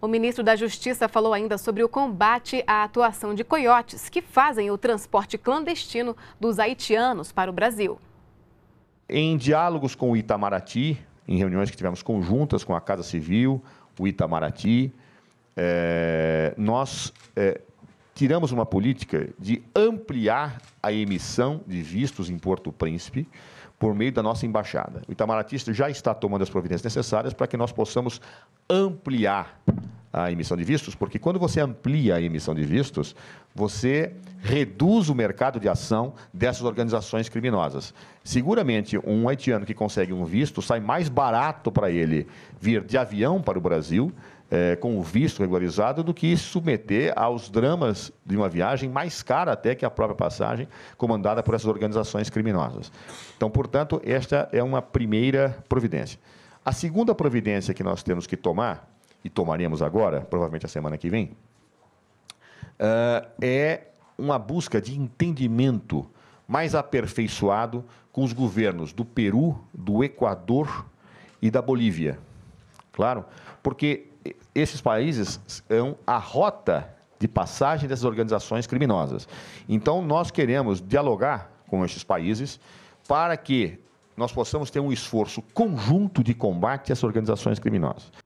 O ministro da Justiça falou ainda sobre o combate à atuação de coiotes que fazem o transporte clandestino dos haitianos para o Brasil. Em diálogos com o Itamaraty, em reuniões que tivemos conjuntas com a Casa Civil, o Itamaraty, é, nós é, tiramos uma política de ampliar a emissão de vistos em Porto Príncipe por meio da nossa embaixada. O Itamaraty já está tomando as providências necessárias para que nós possamos ampliar a emissão de vistos, porque quando você amplia a emissão de vistos, você reduz o mercado de ação dessas organizações criminosas. Seguramente, um haitiano que consegue um visto sai mais barato para ele vir de avião para o Brasil. É, com o visto regularizado, do que submeter aos dramas de uma viagem mais cara até que a própria passagem, comandada por essas organizações criminosas. Então, portanto, esta é uma primeira providência. A segunda providência que nós temos que tomar e tomaremos agora, provavelmente a semana que vem, ah, é uma busca de entendimento mais aperfeiçoado com os governos do Peru, do Equador e da Bolívia. Claro, porque esses países são a rota de passagem dessas organizações criminosas. Então, nós queremos dialogar com esses países para que nós possamos ter um esforço conjunto de combate às organizações criminosas.